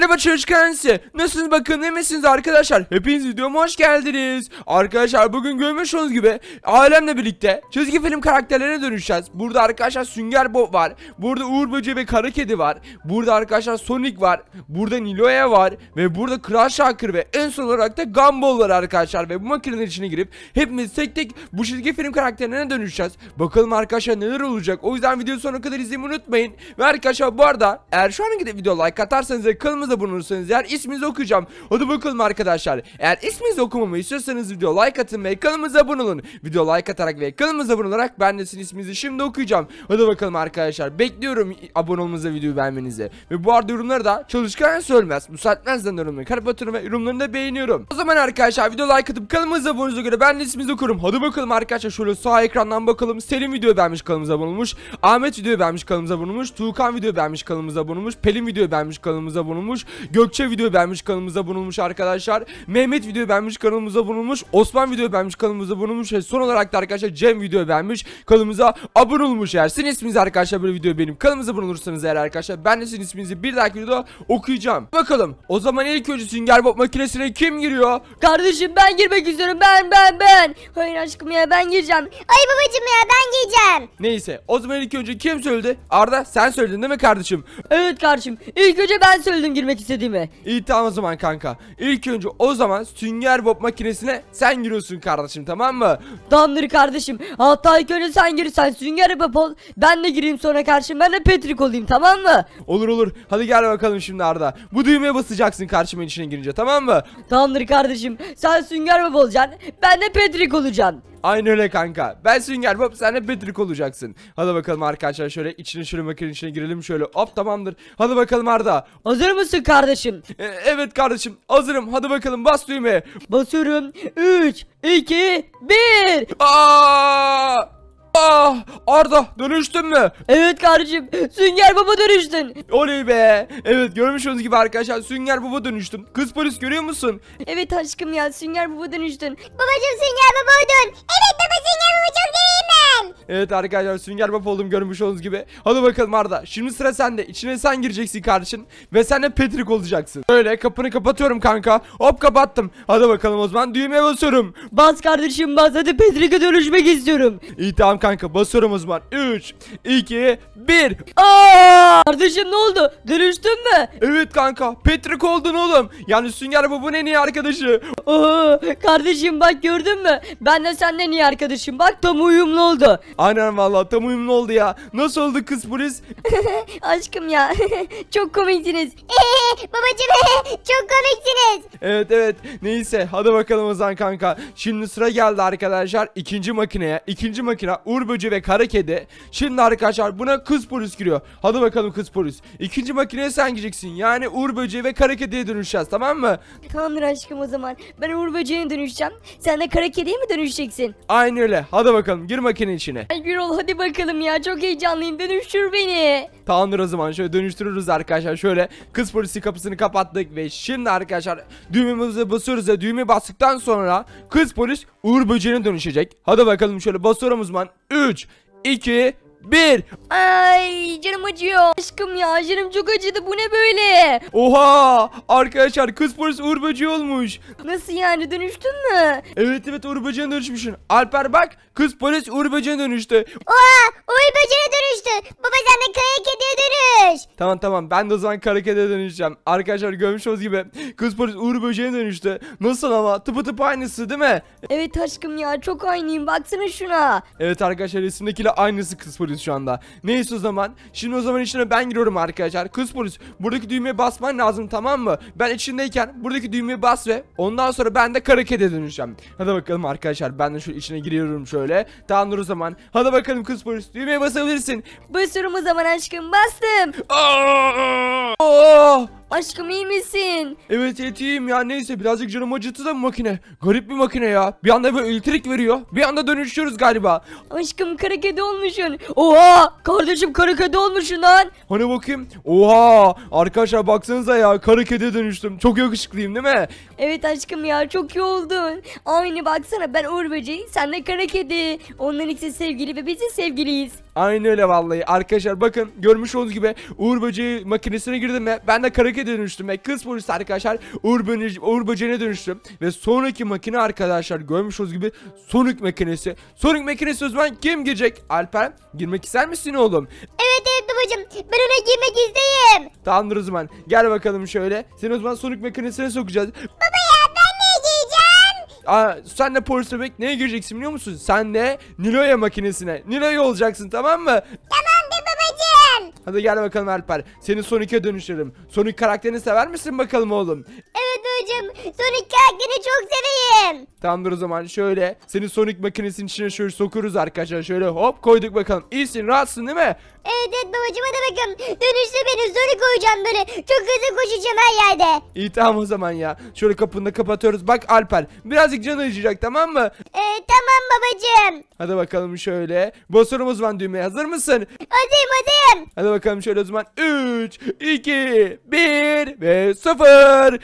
Merhaba çocuklar öğrencisi. Nasılsınız bakın ne misiniz arkadaşlar? Hepiniz videoma hoş geldiniz. Arkadaşlar bugün görmüş olduğunuz gibi ailemle birlikte çizgi film karakterlerine dönüşeceğiz. Burada arkadaşlar Sünger Bob var. Burada Uğur Böceği ve Kara Kedi var. Burada arkadaşlar Sonic var. Burada Niloya var. Ve burada Crash Şakır ve en son olarak da Gumball var arkadaşlar. Ve bu makinenin içine girip hepimiz tek tek bu çizgi film karakterlerine dönüşeceğiz. Bakalım arkadaşlar neler olacak. O yüzden video sonuna kadar izlemeyi unutmayın. Ve arkadaşlar bu arada eğer şu an gidip video like atarsanız ve yorumlarda bulunursanız eğer isminizi okuyacağım. Hadi bakalım arkadaşlar. Eğer isminizi okumamı istiyorsanız video like atın ve kanalımıza abone olun. Video like atarak ve kanalımıza abone olarak ben de sizin isminizi şimdi okuyacağım. Hadi bakalım arkadaşlar. Bekliyorum abone olmanızı videoyu beğenmenizi. Ve bu arada yorumları da çalışkan söylemez. Müsaitmezden yorumları kapatıyorum ve yorumlarını da beğeniyorum. O zaman arkadaşlar video like atıp kanalımıza abone olduğunuza göre ben de isminizi okurum. Hadi bakalım arkadaşlar şöyle sağ ekrandan bakalım. Selim video beğenmiş kanalımıza abone olmuş. Ahmet video beğenmiş kanalımıza abone olmuş. Tuğkan video beğenmiş kanalımıza abone olmuş. Pelin video beğenmiş kanalımıza abone olmuş bulunmuş. Gökçe video beğenmiş kanalımıza bulunmuş arkadaşlar. Mehmet video beğenmiş kanalımıza bulunmuş. Osman video beğenmiş kanalımıza bulunmuş. Ve son olarak da arkadaşlar Cem video beğenmiş kanalımıza abone olmuş eğer. Sizin isminiz arkadaşlar böyle video benim kanalımıza abone eğer arkadaşlar ben de sizin isminizi bir dahaki videoda okuyacağım. Bakalım o zaman ilk önce sünger bob makinesine kim giriyor? Kardeşim ben girmek istiyorum ben ben ben. Hayır aşkım ya ben gireceğim. Ay babacım ya ben gireceğim. Neyse o zaman ilk önce kim söyledi? Arda sen söyledin değil mi kardeşim? Evet kardeşim ilk önce ben söyledim girmek istediğimi. İyi tamam o zaman kanka. İlk önce o zaman sünger bob makinesine sen giriyorsun kardeşim tamam mı? Tamamdır kardeşim. Hatta ilk önce sen gir sen sünger bob ol. Ben de gireyim sonra karşım ben de Patrick olayım tamam mı? Olur olur. Hadi gel bakalım şimdi Arda. Bu düğmeye basacaksın karşıma içine girince tamam mı? Tamamdır kardeşim. Sen sünger bob olacaksın. Ben de Patrick olacağım. Aynı öyle kanka. Ben Sünger Bob sen de Patrick olacaksın. Hadi bakalım arkadaşlar şöyle içine şöyle makinenin içine girelim şöyle. Hop tamamdır. Hadi bakalım Arda. Hazır mısın? mısın kardeşim? E, evet kardeşim hazırım hadi bakalım bas düğmeye. Basıyorum. 3, 2, 1. Aa! Ah Arda dönüştün mü? Evet kardeşim Sünger Baba dönüştün. Oley be. Evet görmüşsünüz gibi arkadaşlar Sünger Baba dönüştüm. Kız polis görüyor musun? Evet aşkım ya Sünger Baba dönüştün. Babacım Sünger Baba dön. Evet baba Sünger Baba çok lan. Evet arkadaşlar sünger bab oldum görmüş olduğunuz gibi. Hadi bakalım Arda. Şimdi sıra sende. İçine sen gireceksin kardeşim. Ve sen de Patrick olacaksın. Böyle kapını kapatıyorum kanka. Hop kapattım. Hadi bakalım o zaman düğmeye basıyorum. Bas kardeşim bas hadi Patrick'e dönüşmek istiyorum. İyi tamam kanka basıyorum o zaman. 3, 2, 1. Aa! Kardeşim ne oldu? Dönüştün mü? Evet kanka. Patrick oldun oğlum. Yani Sünger Bob'un en iyi arkadaşı. Oo, kardeşim bak gördün mü? Ben de seninle iyi arkadaşım. Bak tam uyumlu oldu. Aynen vallahi tam uyumlu oldu ya. Nasıl oldu kız polis? Aşkım ya çok komiksiniz. Babacım çok komiksiniz. Evet evet neyse hadi bakalım o zaman kanka. Şimdi sıra geldi arkadaşlar ikinci makineye. ikinci makine Uğur Böcü ve Kara Kedi. Şimdi arkadaşlar buna kız polis giriyor. Hadi bakalım kız polis. İkinci makineye sen gireceksin. Yani Uğur Böceği ve Kara Kedi'ye dönüşeceğiz tamam mı? Tamamdır aşkım o zaman. Ben Uğur Böceği'ne dönüşeceğim. Sen de Kara Kedi'ye mi dönüşeceksin? aynı öyle. Hadi bakalım gir makineye içine. Gürol hadi bakalım ya çok heyecanlıyım dönüştür beni. Tamamdır o zaman şöyle dönüştürürüz arkadaşlar şöyle kız polisi kapısını kapattık ve şimdi arkadaşlar düğmemizi basıyoruz ve düğme bastıktan sonra kız polis Uğur böceğine dönüşecek. Hadi bakalım şöyle basıyorum uzman 3, 2, 1 Ay canım acıyor. Aşkım ya canım çok acıdı bu ne böyle? Oha! Arkadaşlar kız polis Uğur Böceği olmuş. Nasıl yani dönüştün mü? Evet evet Uğur Böceği'ne dönüşmüşsün. Alper bak kız polis Uğur Böceği'ne dönüştü. Oha Uğur Böceği'ne dönüştü. Baba sen de kaya kediye dönüş. Tamam tamam ben de o zaman kara kediye dönüşeceğim. Arkadaşlar görmüş gibi kız polis Uğur Böceği'ne dönüştü. Nasıl ama tıpı tıpı aynısı değil mi? Evet aşkım ya çok aynıyım baksana şuna. Evet arkadaşlar resimdekiyle aynısı kız polis polis şu anda. Neyse o zaman. Şimdi o zaman içine ben giriyorum arkadaşlar. Kız polis buradaki düğmeye basman lazım tamam mı? Ben içindeyken buradaki düğmeye bas ve ondan sonra ben de kara kediye dönüşeceğim. Hadi bakalım arkadaşlar ben de şu içine giriyorum şöyle. dur o zaman. Hadi bakalım kız polis düğmeye basabilirsin. Basıyorum o zaman aşkım bastım. Aa! Aa! Oh! Aşkım iyi misin? Evet etiyim ya neyse birazcık canım acıttı da bu makine. Garip bir makine ya. Bir anda böyle elektrik veriyor. Bir anda dönüşüyoruz galiba. Aşkım kara kedi olmuşsun. Oha kardeşim karı kedi olmuşsun lan. Hani bakayım. Oha arkadaşlar baksanıza ya karı kedi dönüştüm. Çok yakışıklıyım değil mi? Evet aşkım ya çok iyi oldun. Aynı baksana ben Uğur sen de kara kedi. Onların ikisi sevgili ve biz de sevgiliyiz. Aynı öyle vallahi. Arkadaşlar bakın görmüş olduğunuz gibi Uğur Böceği makinesine girdim ve ben de karaka dönüştüm ve kız polis arkadaşlar Uğur, Böce Uğur Böceğine dönüştüm. Ve sonraki makine arkadaşlar görmüş olduğunuz gibi Sonic makinesi. Sonic makinesi o kim girecek? Alper girmek ister misin oğlum? Evet evet babacım ben ona girmek isteyim. Tamamdır o gel bakalım şöyle. Seni o zaman Sonic makinesine sokacağız. Baba Aa, sen de polis bebek neye gireceksin biliyor musun? Sen de Nilo'ya makinesine. Nilo'ya olacaksın tamam mı? Tamam ben. Hadi gel bakalım Alper. Seni Sonic'e dönüşelim. Sonic karakterini sever misin bakalım oğlum? Evet hocam. Sonic karakterini çok seveyim. Tamamdır o zaman şöyle seni Sonic makinesinin içine şöyle sokuruz arkadaşlar. Şöyle hop koyduk bakalım. İyisin rahatsın değil mi? Evet evet babacım hadi bakalım. Dönüşte beni Sonic koyacağım böyle. Çok hızlı koşacağım her yerde. İyi tamam o zaman ya. Şöyle kapını da kapatıyoruz. Bak Alper birazcık canı acıyacak tamam mı? Ee, tamam babacım. Hadi bakalım şöyle. Basıyorum o zaman düğmeye hazır mısın? Hazırım hazırım. Hadi bakalım şöyle o zaman. 3, 2, 1 ve 0.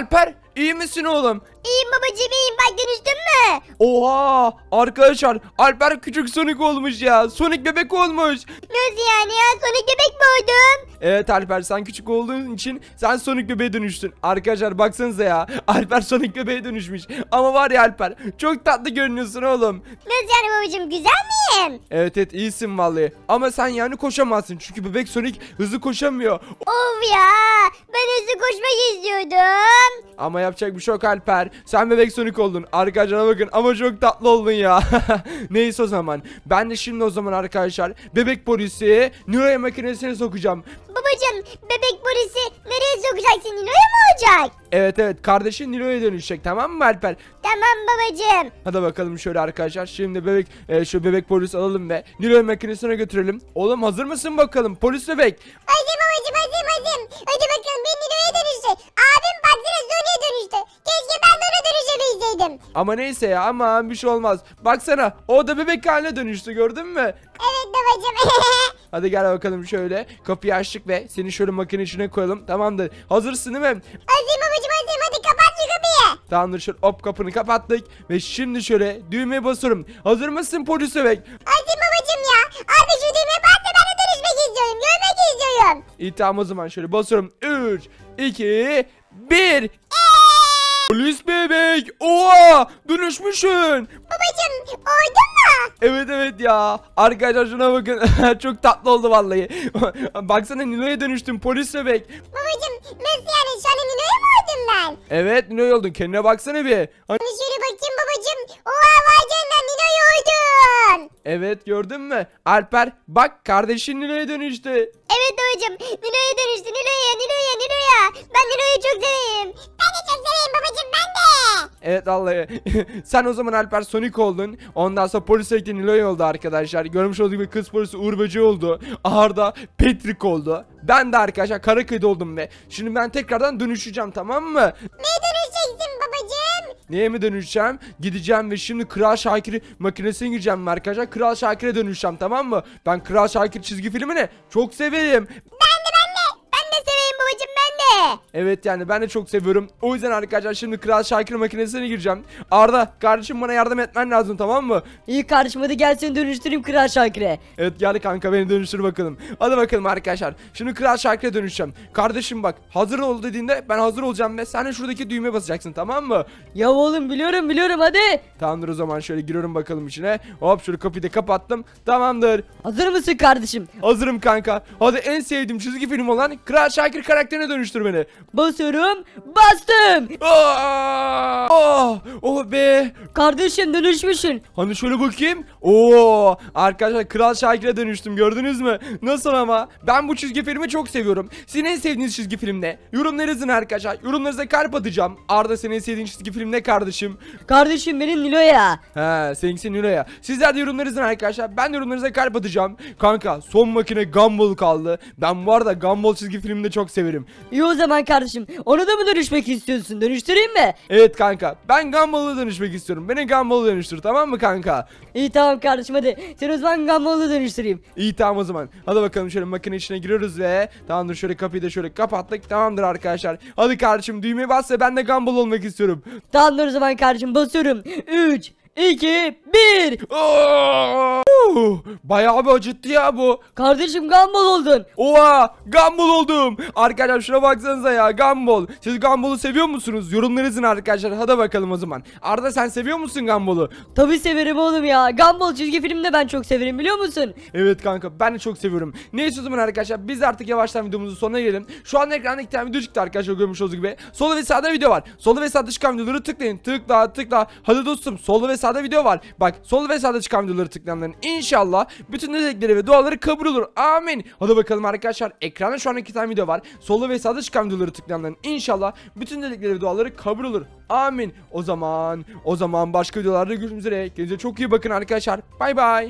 Alper İyi misin oğlum? İyiyim babacığım iyiyim ben dönüştüm mü? Oha arkadaşlar Alper küçük Sonic olmuş ya. Sonic bebek olmuş. Nasıl yani ya Sonic bebek mi oldum? Evet Alper sen küçük olduğun için sen Sonic bebeğe dönüştün. Arkadaşlar baksanıza ya. Alper Sonic bebeğe dönüşmüş. Ama var ya Alper çok tatlı görünüyorsun oğlum. Nasıl yani babacığım güzel miyim? Evet evet iyisin vallahi. Ama sen yani koşamazsın. Çünkü bebek Sonic hızlı koşamıyor. Of ya ben hızlı koşmak istiyordum. Ama ya yapacak bir şey yok Alper. Sen bebek Sonic oldun. Arkadaşlar bakın ama çok tatlı oldun ya. Neyse o zaman. Ben de şimdi o zaman arkadaşlar bebek polisi Nilo'ya makinesine sokacağım. Babacım bebek polisi nereye sokacaksın? Nilo'ya mı olacak? Evet evet kardeşin Nilo'ya dönüşecek tamam mı Alper? Tamam babacım. Hadi bakalım şöyle arkadaşlar. Şimdi bebek e, şu bebek polis alalım ve Nilo'ya makinesine götürelim. Oğlum hazır mısın bakalım polis bebek? Hadi babacım hadi hadi. Hadi Ama neyse ya aman bir şey olmaz. Baksana o da bebek haline dönüştü gördün mü? Evet babacım. Hadi gel bakalım şöyle. Kapıyı açtık ve seni şöyle makine içine koyalım. Tamamdır. Hazırsın değil mi? Hazırım babacım hazırım. Hadi kapat şu kapıyı. Tamamdır şöyle hop kapını kapattık. Ve şimdi şöyle düğmeye basıyorum. Hazır mısın polis bebek? Hazırım babacım ya. Abi şu düğmeye bas da ben de dönüşmek istiyorum. Görmek istiyorum. İyi tamam o zaman şöyle basıyorum. 3, 2, 1. Evet. Polis bebek. Oha dönüşmüşsün. Babacım oldun mu? Evet evet ya. Arkadaşlar şuna bakın. Çok tatlı oldu vallahi. Baksana Nilo'ya dönüştüm polis bebek. Babacım nasıl yani şu an Nilo'ya mı oldum ben? Evet Nilo'ya oldun. Kendine baksana bir. Hani, hani... Şöyle bakayım babacım. Oha vay canına Nilo'ya oldun. Evet gördün mü? Alper bak kardeşin Nilo'ya dönüştü. Evet babacım Nilo'ya dönüştü Nilo'ya Nilo'ya. Evet vallahi. Sen o zaman Alper Sonic oldun. Ondan sonra polis ekli Niloy oldu arkadaşlar. Görmüş olduğunuz gibi kız polisi Uğur oldu. Arda Patrick oldu. Ben de arkadaşlar kara oldum ve şimdi ben tekrardan dönüşeceğim tamam mı? Ne dönüşeceksin babacığım? Neye mi dönüşeceğim? Gideceğim ve şimdi Kral Şakir makinesine gireceğim arkadaşlar. Kral Şakir'e dönüşeceğim tamam mı? Ben Kral Şakir çizgi filmini çok severim. Ben Evet yani ben de çok seviyorum. O yüzden arkadaşlar şimdi Kral Şakir makinesine gireceğim. Arda kardeşim bana yardım etmen lazım tamam mı? İyi kardeşim hadi gel seni dönüştüreyim Kral Şakir'e. Evet gel kanka beni dönüştür bakalım. Hadi bakalım arkadaşlar. Şimdi Kral Şakir'e dönüşeceğim. Kardeşim bak hazır ol dediğinde ben hazır olacağım ve sen de şuradaki düğmeye basacaksın tamam mı? Ya oğlum biliyorum biliyorum hadi. Tamamdır o zaman şöyle giriyorum bakalım içine. Hop şöyle kapıyı da kapattım. Tamamdır. Hazır mısın kardeşim? Hazırım kanka. Hadi en sevdiğim çizgi film olan Kral Şakir karakterine dönüştür beni beni. Basıyorum. Bastım. Aa! Oh! Oh be! Kardeşim dönüşmüşsün. Hani şöyle bakayım. Oo! Arkadaşlar Kral Şakir'e dönüştüm gördünüz mü? Nasıl ama? Ben bu çizgi filmi çok seviyorum. Sizin en sevdiğiniz çizgi film ne? Yorumları yazın arkadaşlar. Yorumlarınıza kalp atacağım. Arda senin en sevdiğin çizgi film ne kardeşim? Kardeşim benim Nilo ya He seninkisi ya Sizler de yorumları yazın arkadaşlar. Ben de yorumlarınıza kalp atacağım. Kanka son makine Gumball kaldı. Ben var da Gumball çizgi filmini de çok severim. İyi o zaman kardeşim. onu da mı dönüşmek istiyorsun? Dönüştüreyim mi? Evet kanka. Ben Gumball'a dönüşmek istiyorum. Beni Gumball'a dönüştür tamam mı kanka? İyi tamam kardeşim hadi. Sen o zaman Gumball'a dönüştüreyim. İyi tamam o zaman. Hadi bakalım şöyle makine içine giriyoruz ve tamamdır şöyle kapıyı da şöyle kapattık. Tamamdır arkadaşlar. Hadi kardeşim düğmeye bas ve ben de Gumball olmak istiyorum. Tamamdır o zaman kardeşim basıyorum. 3, 2, 1. Bayağı bir acıttı ya bu. Kardeşim Gumball oldun. Oha Gumball oldum. Arkadaşlar şuna baksanıza ya Gumball. Siz Gumball'u seviyor musunuz? Yorumlar yazın arkadaşlar. Hadi bakalım o zaman. Arda sen seviyor musun Gumball'u? Tabi severim oğlum ya. Gumball çizgi filmde ben çok severim biliyor musun? Evet kanka ben de çok seviyorum. Neyse o zaman arkadaşlar biz artık yavaştan videomuzun sonuna gelelim. Şu an ekranda iki tane video çıktı arkadaşlar görmüş olduğunuz gibi. Solu ve sağda video var. Solu ve sağda çıkan videoları tıklayın. Tıkla tıkla. Hadi dostum solu ve sağda sağda video var. Bak sol ve sağda çıkan videoları tıklayanların inşallah bütün dilekleri ve duaları kabul olur. Amin. Hadi bakalım arkadaşlar. Ekranda şu an iki tane video var. Solda ve sağda çıkan videoları tıklayanların inşallah bütün dilekleri ve duaları kabul olur. Amin. O zaman o zaman başka videolarda görüşmek üzere. Kendinize çok iyi bakın arkadaşlar. Bay bay.